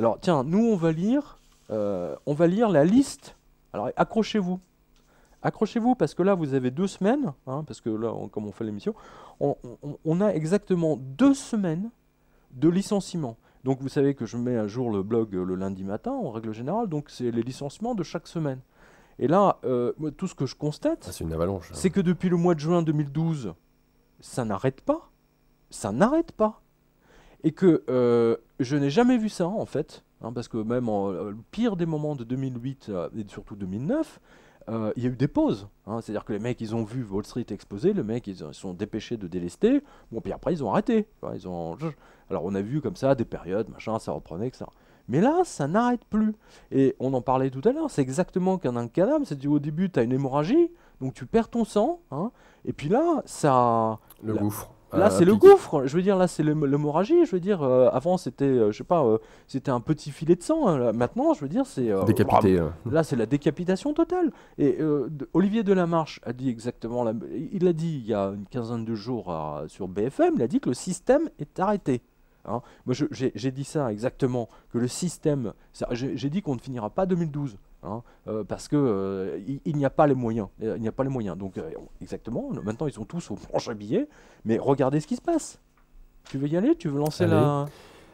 Alors, tiens, nous, on va lire, euh, on va lire la liste. Alors, accrochez-vous. Accrochez-vous parce que là, vous avez deux semaines, hein, parce que là, comme on fait l'émission, on, a exactement deux semaines de licenciement. Donc, vous savez que je mets à jour le blog euh, le lundi matin, en règle générale, donc c'est les licenciements de chaque semaine. Et là, euh, tout ce que je constate, ah, avalanche. Hein. c'est que depuis le mois de juin 2012, ça n'arrête pas. Ça n'arrête pas et que euh, je n'ai jamais vu ça en fait, hein, parce que même en, euh, pire des moments de 2008 euh, et surtout 2009, il y a eu des pauses. Hein. C'est-à-dire que les mecs, ils ont vu Wall Street exploser, les mecs, ils, se sont dépêchés de délester, bon, puis après, ils ont arrêté. ils ont... Alors, on a vu comme ça des périodes, machin, ça reprenait, etc. Mais là, ça n'arrête plus. Et on en parlait tout à l'heure, c'est exactement qu'un canam, c'est-à-dire au début, tu as une hémorragie, donc tu perds ton sang, hein, et puis là, ça... Le gouffre. Là, euh, c'est le gouffre. Je veux dire, là, c'est l'hémorragie. Je veux dire, euh, avant, c'était, euh, je sais pas, c'était un petit filet de sang. Hein. Maintenant, je veux dire, c'est décapité. Là, c'est la décapitation totale. Et Olivier Delamarche a dit exactement Il a dit il y a une quinzaine de jours sur BFM. Il a dit que le système est arrêté. Hein. Moi, j'ai dit ça exactement. Que le système. J'ai dit qu'on ne finira pas 2012. Hein, euh, parce que euh, il, n'y a pas les moyens. Euh, il n'y a pas les moyens. Donc exactement, maintenant ils sont tous aux branches à billets, mais regardez ce qui se passe. Tu veux y aller Tu veux lancer la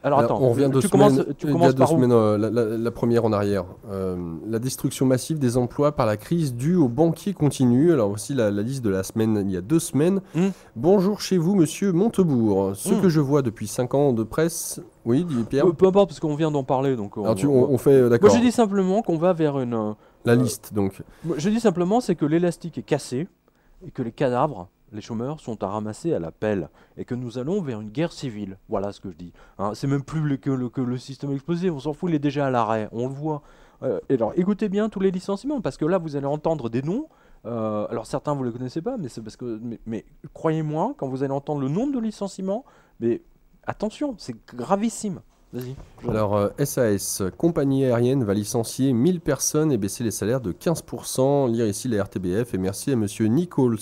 alors euh, attends, on revient deux tu commences, tu commences euh, la, première en arrière. Euh, la destruction massive des emplois par la crise due aux banquiers continue. Alors aussi la, liste de la semaine, il y a deux semaines. Hmm. Bonjour chez vous, monsieur Montebourg. Ce hmm. que je vois depuis cinq ans de presse... Oui, dit Pierre. peu importe, parce qu'on vient d'en parler. Donc on, Alors on, fait... D'accord. Moi je dis simplement qu'on va vers une... La liste, donc. Je dis simplement, c'est que l'élastique est cassé et que les cadavres les chômeurs sont à ramasser à la pelle et que nous allons vers une guerre civile. Voilà ce que je dis. Hein. c'est même plus que, le, système explosé. on s'en fout, il est déjà à l'arrêt, on le voit. Euh, alors écoutez bien tous les licenciements parce que là vous allez entendre des noms. Euh, alors certains vous ne les connaissez pas, mais c'est parce que. Mais, croyez-moi, quand vous allez entendre le nombre de licenciements, mais attention, c'est gravissime. Vas-y. Alors SAS, euh, compagnie aérienne va licencier 1000 personnes et baisser les salaires de 15%. Lire ici la RTBF et merci à monsieur Nichols.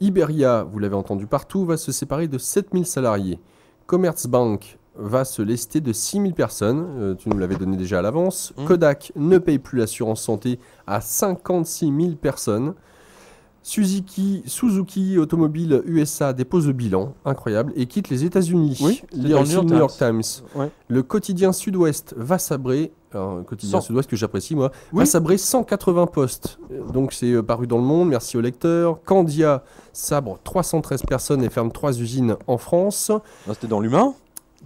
Iberia, vous l'avez entendu partout, va se séparer de 7000 salariés. Commerzbank va se lester de 6000 personnes, euh, tu nous l'avais donné déjà à l'avance. Mmh. Kodak ne paye plus l'assurance santé à 56 000 personnes. Suzuki, Suzuki Automobile USA dépose le bilan, incroyable, et quitte les États-Unis. Oui, le New York Times. Le quotidien Sud-Ouest va sabrer un quotidien sud-ouest que j'apprécie moi, oui. a sabré 180 postes. Donc c'est euh, paru dans le monde, merci aux lecteurs. Candia sabre 313 personnes et ferme 3 usines en France. Ah, c'était dans l'humain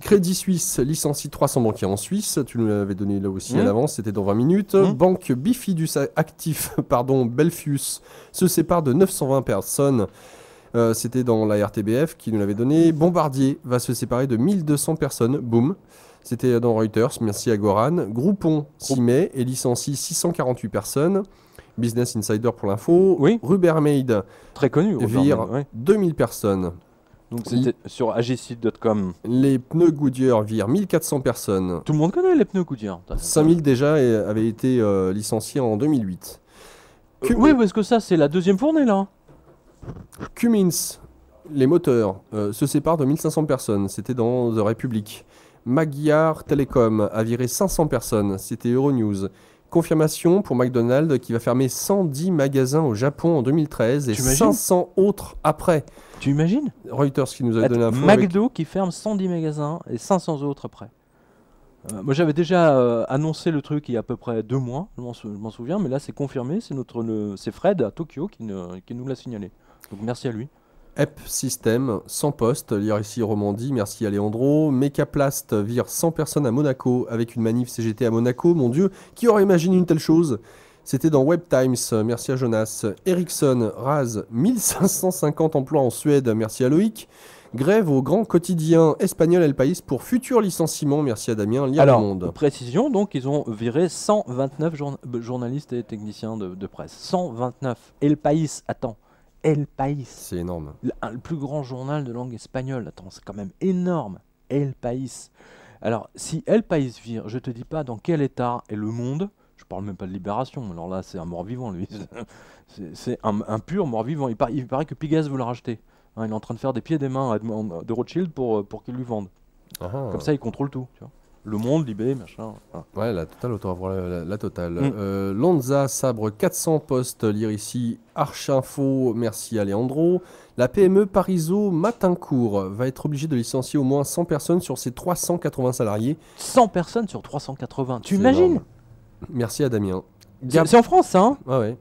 Crédit Suisse licencie 300 banquiers en Suisse. Tu nous l'avais donné là aussi à mmh. l'avance, c'était dans 20 minutes. Banque mmh. Banque Bifidus Actif, pardon, Belfius, se sépare de 920 personnes. Euh, c'était dans la RTBF qui nous l'avait donné. Bombardier va se séparer de 1200 personnes. Boum. C'était dans Reuters, merci à Goran. Groupon s'y met et licencie 648 personnes. Business Insider pour l'info. Oui. Rubermaid. Très connu. Vire 2000 personnes. Donc c'était sur agicide.com. Les pneus Goodyear virent 1400 personnes. Tout le monde connaît les pneus Goodyear. 5000 déjà avaient été euh, licenciés en 2008. Euh, oui, est-ce que ça c'est la deuxième fournée là. Cummins, les moteurs, euh, se séparent de 1500 personnes. C'était dans The Republic. Magyar Telecom a viré 500 personnes, c'était Euronews. Confirmation pour McDonald's qui va fermer 110 magasins au Japon en 2013 et 500 autres après. Tu imagines Reuters qui nous a donné l'info. McDo qui ferme 110 magasins et 500 autres après. Euh, moi j'avais déjà euh, annoncé le truc il y a à peu près deux mois, je m'en souviens, mais là c'est confirmé, c'est Fred à Tokyo qui, qui nous l'a signalé. Donc merci à lui. EP System, 100 postes, lire ici Romandie, merci Alejandro. Mecaplast vire 100 personnes à Monaco avec une manif CGT à Monaco, mon dieu, qui aurait imaginé une telle chose C'était dans Web Times, merci à Jonas. Ericsson rase 1550 emplois en Suède, merci à Loïc. Grève au grand quotidien espagnol El País pour futur licenciement. Merci à Damien. Lire le monde. précision, donc, ils ont viré 129 journalistes et techniciens de, presse. 129. El País, attends, El País. C'est énorme. Le, plus grand journal de langue espagnole. Attends, c'est quand même énorme. El País. Alors, si El País vire, je te dis pas dans quel état est le monde. Je parle même pas de libération. Alors là, c'est un mort-vivant, lui. C'est un, pur mort-vivant. Il, paraît que Pigas veut le racheter. Hein, il est en train de faire des pieds et des mains à, de Rothschild pour, euh, pour qu'il lui vende. Ah. Comme ça, il contrôle tout. Le Monde, Libé, machin. Ouais, la totale, autant avoir la, totale. Mm. Euh, Lanza, Sabre, 400 postes, lire ici, Archinfo, merci Alejandro. La PME Pariso Matincourt va être obligée de licencier au moins 100 personnes sur ses 380 salariés. 100 personnes sur 380, tu imagines Merci à Damien. C'est en France, hein ouais.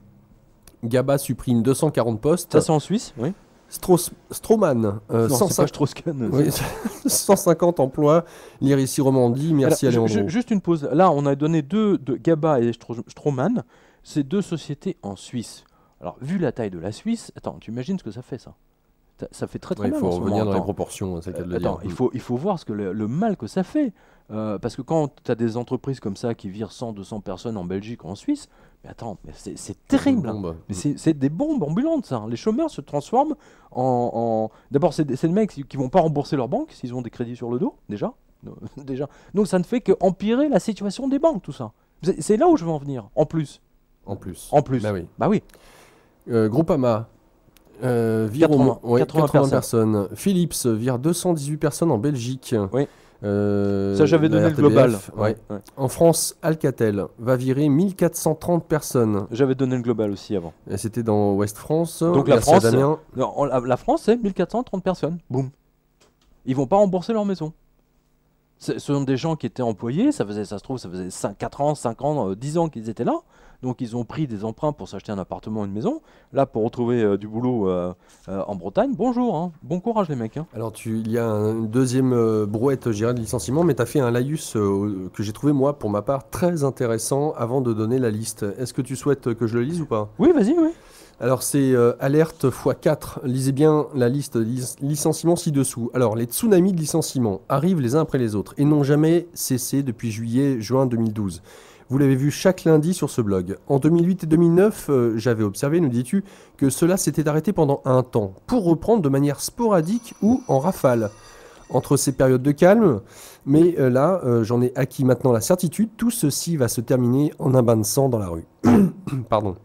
Gaba supprime 240 postes. Ça, c'est en Suisse, oui. Strauss, Stroman, 150... Euh, emplois, lire ici Romandie, merci Alors, Alejandro. Juste une pause, là on a donné deux, de Gaba et Stroman, ces deux sociétés en Suisse. Alors vu la taille de la Suisse, attends, tu imagines ce que ça fait ça ça fait très très ouais, mal. Il faut revenir dans les proportions, c'est le cas de le attends, Il faut, il faut voir ce que le, mal que ça fait. Euh, parce que quand tu as des entreprises comme ça qui virent 100, 200 personnes en Belgique ou en Suisse, mais attends, mais c'est terrible. C'est des bombes ambulantes, ça. Les chômeurs se transforment en. D'abord, c'est des mecs qui vont pas rembourser leur banque s'ils ont des crédits sur le dos, déjà. déjà. Donc, ça ne fait qu'empirer la situation des banques, tout ça. C'est là où je veux en venir, en plus. En plus. En plus. Bah oui. Bah oui. Euh, Groupama. Euh, vire 80, personnes. Philips vire 218 personnes en Belgique. Oui. Euh, Ça, j'avais donné le global. En France, Alcatel va virer 1430 personnes. J'avais donné le global aussi avant. Et c'était dans Ouest France. Donc la France, la, la France, c'est 1430 personnes. Boum. Ils vont pas rembourser leur maison. Ce sont des gens qui étaient employés, ça faisait, ça se trouve, ça faisait 5, 4 ans, 5 ans, 10 euh, ans qu'ils étaient là. Donc ils ont pris des emprunts pour s'acheter un appartement, une maison. Là, pour retrouver euh, du boulot euh, en Bretagne, bonjour, hein. bon courage les mecs. Hein. Alors tu, il y a une deuxième brouette, je de licenciement, mais tu as fait un laïus que j'ai trouvé, moi, pour ma part, très intéressant avant de donner la liste. Est-ce que tu souhaites que je le lise ou pas Oui, vas-y, oui. Alors c'est euh, alerte x4. Lisez bien la liste de licenciements ci-dessous. Alors les tsunamis de licenciements arrivent les uns après les autres et n'ont jamais cessé depuis juillet-juin 2012. Vous l'avez vu chaque lundi sur ce blog. En 2008 et 2009, euh, j'avais observé, nous dis-tu, que cela s'était arrêté pendant un temps, pour reprendre de manière sporadique ou en rafale. Entre ces périodes de calme, mais euh, là, j'en ai acquis maintenant la certitude, tout ceci va se terminer en un bain de sang dans la rue. Pardon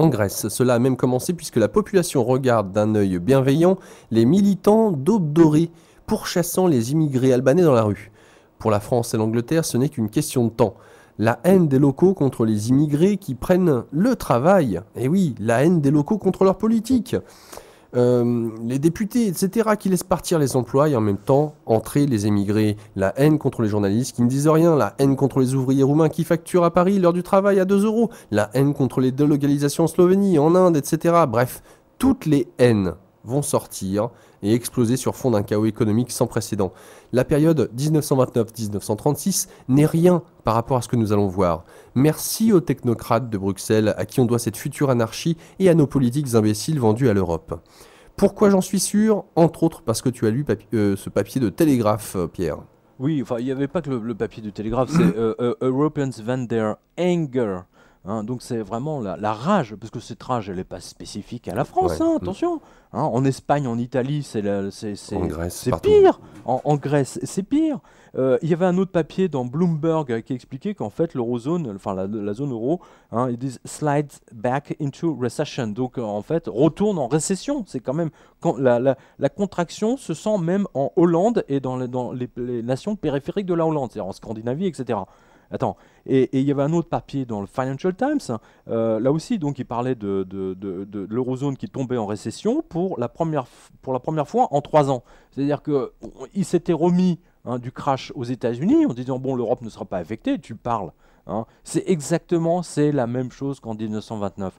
en Grèce. Cela a même commencé puisque la population regarde d'un œil bienveillant les militants d'Aube Dorée pourchassant les immigrés albanais dans la rue. Pour la France et l'Angleterre, ce n'est qu'une question de temps. La haine des locaux contre les immigrés qui prennent le travail. Et eh oui, la haine des locaux contre leur politique. Euh, les députés, etc., qui laissent partir les emplois et en même temps entrer les émigrés. La haine contre les journalistes qui ne disent rien, la haine contre les ouvriers roumains qui facturent à Paris l'heure du travail à 2 euros, la haine contre les délocalisations en Slovénie, en Inde, etc. Bref, toutes les haines vont sortir et exploser sur fond d'un chaos économique sans précédent. La période 1929-1936 n'est rien par rapport à ce que nous allons voir. Merci aux technocrates de Bruxelles à qui on doit cette future anarchie et à nos politiques imbéciles vendus à l'Europe. Pourquoi j'en suis sûr Entre autres parce que tu as lu euh, ce papier de Télégraphe, euh, Pierre. Oui, il n'y avait pas que le, papier de Télégraphe, c'est euh, Europeans vend their anger Hein. donc c'est vraiment la, rage, parce que cette rage, elle n'est pas spécifique à la France, hein, mm. attention. Hein. en Espagne, en Italie, c'est pire. En, Grèce, c'est pire. Euh, il y avait un autre papier dans Bloomberg euh, qui expliquait qu'en fait, l'eurozone, enfin la, zone euro, ils disent slides back into recession. Donc euh, en fait, retourne en récession. C'est quand même quand la, contraction se sent même en Hollande et dans, dans les, les nations périphériques de la Hollande, c'est-à-dire en Scandinavie, etc. Attends, et il y avait un autre papier dans le Financial Times, hein, euh, là aussi, donc il parlait de, de, l'eurozone qui tombait en récession pour la première, pour la première fois en trois ans. C'est-à-dire qu'il s'était remis hein, du crash aux États-Unis en disant bon, l'Europe ne sera pas affectée, tu parles. Hein. C'est exactement c'est la même chose qu'en 1929.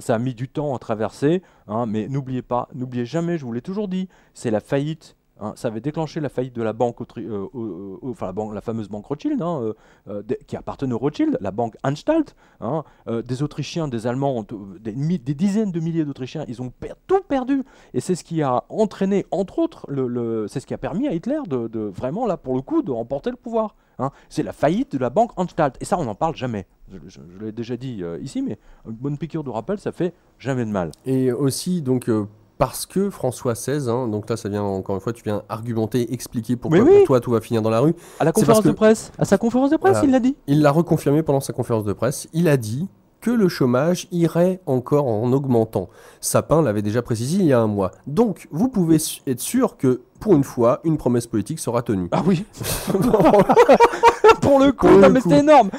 Ça a mis du temps à traverser, mais n'oubliez pas, n'oubliez jamais, je vous l'ai toujours dit, c'est la faillite Hein, ça avait déclenché la faillite de la banque, euh, euh, enfin la, la, fameuse banque Rothschild, hein, euh, qui appartenait aux Rothschild, la banque Anstalt. Hein, des Autrichiens, des Allemands, des, dizaines de milliers d'Autrichiens, ils ont tout perdu. Et c'est ce qui a entraîné, entre autres, le, c'est ce qui a permis à Hitler de, vraiment, là, pour le coup, de remporter le pouvoir. C'est la faillite de la banque Anstalt. Et ça, on n'en parle jamais. Je, je l'ai déjà dit ici, mais une bonne piqûre de rappel, ça fait jamais de mal. Et aussi, donc, parce que François XVI, hein, donc là ça vient encore une fois, tu viens argumenter, expliquer pourquoi pour toi tout va finir dans la rue. À la conférence de presse, à sa conférence de presse, il l'a dit. Il l'a reconfirmé pendant sa conférence de presse. Il a dit que le chômage irait encore en augmentant. Sapin l'avait déjà précisé il y a un mois. Donc vous pouvez être sûr que pour une fois, une promesse politique sera tenue. Ah oui le coup, non mais c'était énorme.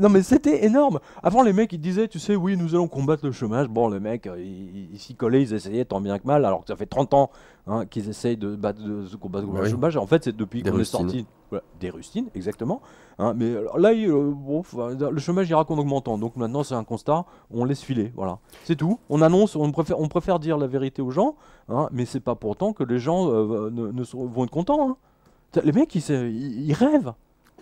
Non mais c'était énorme. Avant les mecs ils disaient, tu sais, oui, nous allons combattre le chômage. Bon, le mec, euh, ils s'y collaient, ils essayaient tant bien que mal, alors que ça fait 30 ans hein, qu'ils essayent de, battre, de combattre le chômage. En fait, c'est depuis qu'on est sorti des rustines, exactement. Hein, mais là, euh, euh, le chômage ira qu'en augmentant. Donc maintenant, c'est un constat. On laisse filer. Voilà. C'est tout. On annonce, on préfère, on préfère dire la vérité aux gens. Hein, mais c'est pas pourtant que les gens ne, vont être contents. Les mecs, ils rêvent.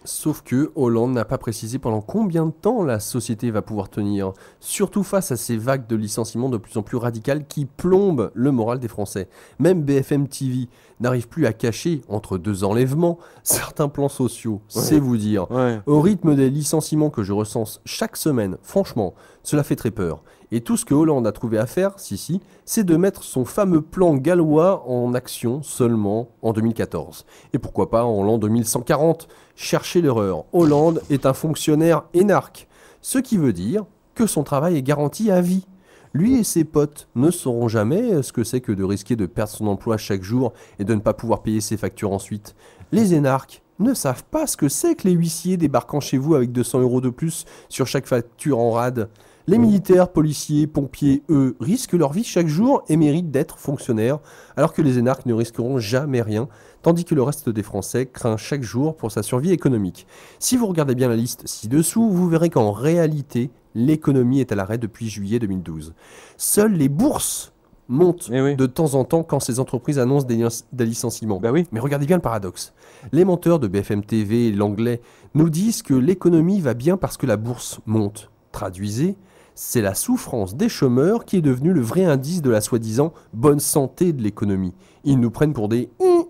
Sauf que Hollande n'a pas précisé pendant combien de temps la société va pouvoir tenir, surtout face à ces vagues de licenciements de plus en plus radicales qui plombent le moral des Français. Même BFM TV n'arrive plus à cacher, entre deux enlèvements, certains plans sociaux, c'est vous dire. Au rythme des licenciements que je recense chaque semaine, franchement, cela fait très peur. Et tout ce que Hollande a trouvé à faire, si si, c'est de mettre son fameux plan gallois en action seulement en 2014. Et pourquoi pas en l'an 2140 Cherchez l'erreur. Hollande est un fonctionnaire énarque. Ce qui veut dire que son travail est garanti à vie. Lui et ses potes ne sauront jamais ce que c'est que de risquer de perdre son emploi chaque jour et de ne pas pouvoir payer ses factures ensuite. Les énarques ne savent pas ce que c'est que les huissiers débarquant chez vous avec 200 euros de plus sur chaque facture en rade. Les militaires, policiers, pompiers, eux, risquent leur vie chaque jour et méritent d'être fonctionnaires, alors que les énarques ne risqueront jamais rien, tandis que le reste des Français craint chaque jour pour sa survie économique. Si vous regardez bien la liste ci-dessous, vous verrez qu'en réalité, l'économie est à l'arrêt depuis juillet 2012. Seules les bourses montent eh de temps en temps quand ces entreprises annoncent des, licenciements. Bah Mais regardez bien le paradoxe. Les menteurs de BFM TV et l'anglais nous disent que l'économie va bien parce que la bourse monte. Traduisez, c'est la souffrance des chômeurs qui est devenue le vrai indice de la soi-disant bonne santé de l'économie. Ils nous prennent pour des hum.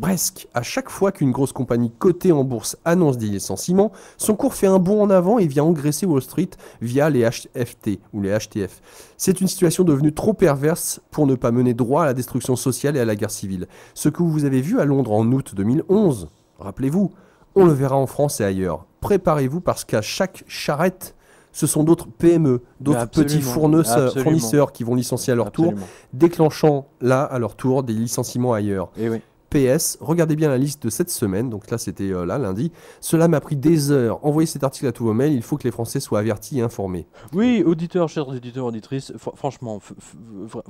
Presque à chaque fois qu'une grosse compagnie cotée en bourse annonce des licenciements, son cours fait un bond en avant et vient engraisser Wall Street via les HFT ou les HTF. C'est une situation devenue trop perverse pour ne pas mener droit à la destruction sociale et à la guerre civile. Ce que vous avez vu à Londres en août 2011, rappelez-vous, on le verra en France et ailleurs. Préparez-vous parce qu'à chaque charrette, ce sont d'autres PME, d'autres petits fournisseurs, euh, fournisseurs qui vont licencier à leur tour, déclenchant là à leur tour des licenciements ailleurs. Eh PS, regardez bien la liste de cette semaine, donc là c'était euh, là lundi. Cela m'a pris des heures. Envoyez cet article à tous vos mails, il faut que les Français soient avertis et informés. Oui, auditeurs, chers auditeurs, auditrices, franchement,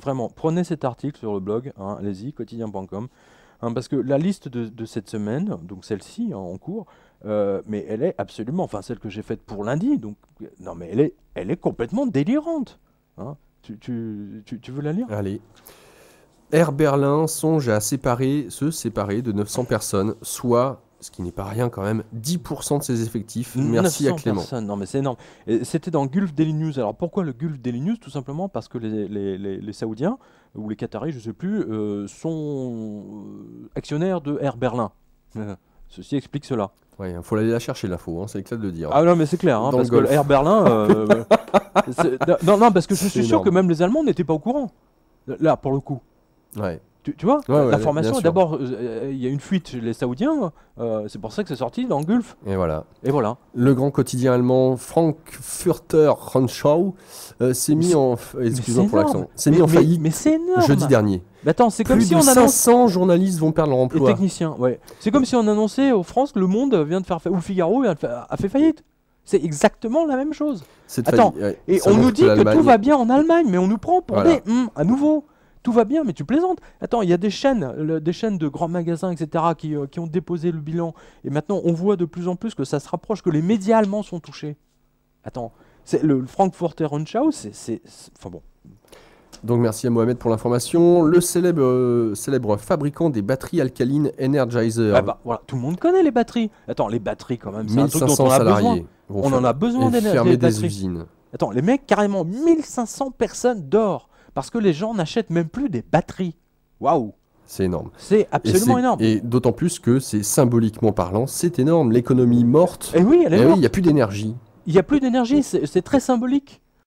vraiment, prenez cet article sur le blog, hein, allez-y, quotidien.com, hein, parce que la liste de, cette semaine, donc celle-ci hein, en cours, euh, mais elle est absolument, enfin celle que j'ai faite pour lundi, donc non mais elle est, elle est complètement délirante. Hein. tu, tu, tu, tu, veux la lire Allez. Air Berlin songe à séparer, se séparer de 900 personnes, soit, ce qui n'est pas rien quand même, 10% de ses effectifs. Merci à Clément. Personnes. Non mais c'est énorme. C'était dans Gulf Daily News. Alors pourquoi le Gulf Daily News Tout simplement parce que les, les, les, Saoudiens, ou les Qataris, je ne sais plus, euh, sont euh, actionnaires de Air Berlin. Ceci explique cela. Il faut aller la chercher, l'info, hein, c'est clair de le dire. Ah non, mais c'est clair, hein, parce que Air Berlin. Euh, euh, non, non, parce que je suis sûr que même les Allemands n'étaient pas au courant. Là, pour le coup. Ouais. Tu, tu vois, l'information la formation, d'abord, euh, il y a une fuite chez les Saoudiens, c'est pour ça que c'est sorti dans le Gulf. Et voilà. Et voilà. Le grand quotidien allemand Frankfurter Rundschau s'est mis en. pour l'accent. S'est mis en faillite mais, jeudi dernier attends, c'est comme si on annonçait. 500 journalistes vont perdre leur emploi. Et techniciens, ouais. C'est comme si on annonçait en France, que Le Monde vient de faire faillite, ou Figaro a fait faillite. C'est exactement la même chose. Attends, et on nous dit que tout va bien en Allemagne, mais on nous prend pour des hum, à nouveau. Tout va bien, mais tu plaisantes. Attends, il y a des chaînes, des chaînes de grands magasins, etc., euh, qui, ont déposé le bilan. Et maintenant, on voit de plus en plus que ça se rapproche, que les médias allemands sont touchés. Attends, c'est le, le Frankfurter Rundschau, c'est, enfin bon, donc merci à Mohamed pour l'information. Le célèbre, euh, célèbre fabricant des batteries alcalines Energizer. Ah bah, voilà, tout le monde connaît les batteries. Attends, les batteries quand même, c'est un truc dont on a besoin. On en a besoin d'énergie. des usines. Attends, les mecs, carrément 1500 personnes d'or parce que les gens n'achètent même plus des batteries. Waouh c'est énorme. C'est absolument énorme. Et d'autant plus que c'est symboliquement parlant, c'est énorme. L'économie morte. Et eh oui, elle est eh morte. Oui, il n'y a plus d'énergie. Il n'y a plus d'énergie, c'est très symbolique.